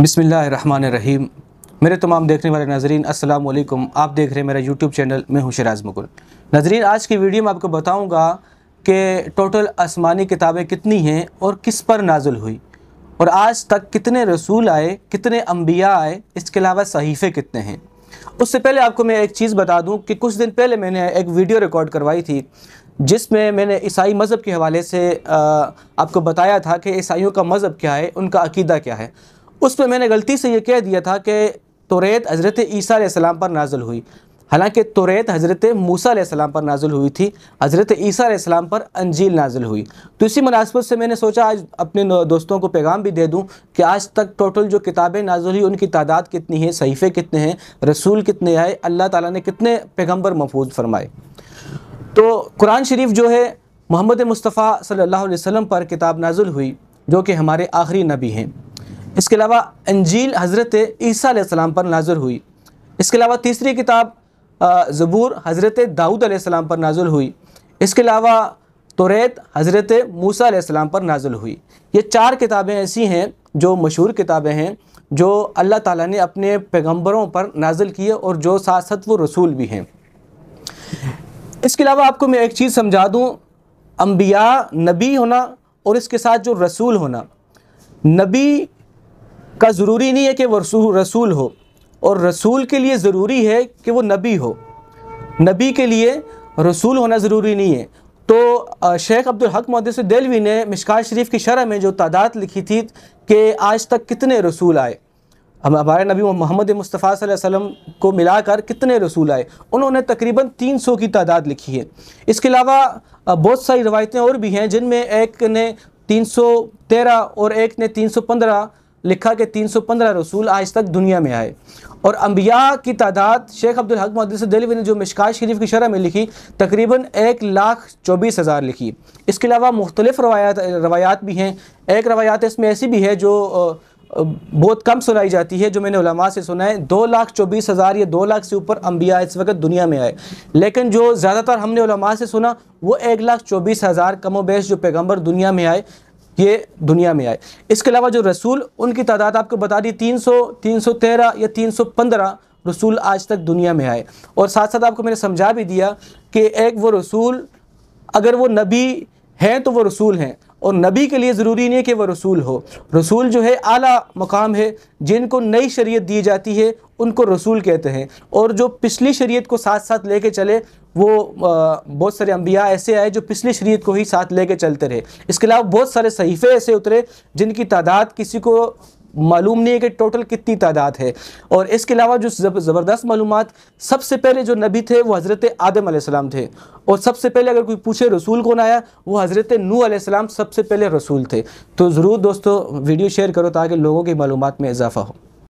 बिसमीम मेरे तमाम देखने वाले नाजरीन अस्सलाम वालेकुम आप देख रहे हैं मेरा यूट्यूब चैनल मैं हूं शराज मुकुल नाजरीन आज की वीडियो में आपको बताऊंगा कि टोटल आसमानी किताबें कितनी हैं और किस पर नाजुल हुई और आज तक कितने रसूल आए कितने अम्बिया आए इसके अलावा सहीफ़े कितने हैं उससे पहले आपको मैं एक चीज़ बता दूँ कि कुछ दिन पहले मैंने एक वीडियो रिकॉर्ड करवाई थी जिसमें मैंने ईसाई मज़हब के हवाले से आपको बताया था कि ईसाइयों का मज़हब क्या है उनका अकीदा क्या है उस पर मैंने गलती से ये कह दिया था कि तोरेत हज़रत ईसा सलाम पर नाज़ुल हुई हालांकि तोरेत हज़रत मूसा सलाम पर नाजुल हुई थी हज़रत ईसा सलाम पर अंजील नाजुल हुई तो इसी मुनासबत से मैंने सोचा आज अपने दोस्तों को पैगाम भी दे दूं कि आज तक टोटल जो किताबें नाजुल हुई उनकी तादाद कितनी है सहीफ़े कितने हैं रसूल कितने आए अल्लाह ताली ने कितने पैगम्बर महफूज फरमाए तो कुरान शरीफ जो है मोहम्मद मुस्तफ़ा सल्ला वसम पर किताब नाजुल हुई जो कि हमारे आखिरी नबी हैं इसके अलावा अंजील हज़रत ईसा पर नाजुल हुई इसके अलावा तीसरी किताब ज़बूर हज़रत दाऊद सलाम पर नाजुल हुई इसके अलावा तोरेत हज़रत मूसा सलाम पर नाजुल हुई ये चार किताबें ऐसी हैं जो मशहूर किताबें हैं जो अल्लाह ताला ने अपने पैगंबरों पर नाजिल किए और जो साथ वो रसूल भी हैं इसके अलावा आपको मैं एक चीज़ समझा दूँ अम्बिया नबी होना और इसके साथ जो रसूल होना नबी का ज़रूरी नहीं है कि वो रसूल हो और रसूल के लिए ज़रूरी है कि वो नबी हो नबी के लिए रसूल होना ज़रूरी नहीं है तो शेख अब्दुल हक मदस दिलवी ने मिशका शरीफ की शरह में जो तादाद लिखी थी कि आज तक कितने रसूल आए हम हमारे नबी मोहम्मद मुस्तफ़ा वसम को मिलाकर कितने रसूल आए उन्होंने तकरीबन 300 की तादाद लिखी है इसके अलावा बहुत सारी रवायतें और भी हैं जिनमें एक ने 313 और एक ने 315 लिखा कि 315 रसूल आज तक दुनिया में आए और अम्बिया की तादाद शेख अब्दुल हक मदरस दिल्ली ने जो मिशका शरीफ की शरह में लिखी तकरीबन एक लाख चौबीस हज़ार लिखी इसके अलावा मुख्तलिफ रवायात रवायात भी हैं एक रवायात इसमें ऐसी भी है जो बहुत कम सुनाई जाती है जो मैंने उलमा से सुना है दो लाख चौबीस हज़ार या दो लाख से ऊपर अम्बिया इस वक्त दुनिया में आए लेकिन जो ज़्यादातर हमने उलमा से सुना वो एक लाख चौबीस हज़ार कमो बेश जो पैगम्बर दुनिया में आए ये दुनिया में आए इसके अलावा जो रसूल उनकी तादाद आपको बता दी 300, 313 या 315 रसूल आज तक दुनिया में आए और साथ साथ आपको मैंने समझा भी दिया कि एक वो रसूल अगर वो नबी हैं तो वो रसूल हैं और नबी के लिए ज़रूरी नहीं है कि वह रसूल हो रसूल जो है आला मकाम है जिनको नई शरीयत दी जाती है उनको रसूल कहते हैं और जो पिछली शरीयत को साथ साथ लेके चले वो बहुत सारे अम्बिया ऐसे आए जो पिछली शरीयत को ही साथ लेके चलते रहे इसके अलावा बहुत सारे सहीफ़े ऐसे उतरे जिनकी तादाद किसी को मालूम नहीं है कि टोटल कितनी तादाद है और इसके अलावा जो ज़बरदस्त मालूम सबसे पहले जो नबी थे वो हज़रत आदम आसमाम थे और सबसे पहले अगर कोई पूछे रसूल कौन आया वो हज़रत नू आसमाम सबसे पहले रसूल थे तो ज़रूर दोस्तों वीडियो शेयर करो ताकि लोगों की मालूम में इजाफ़ा हो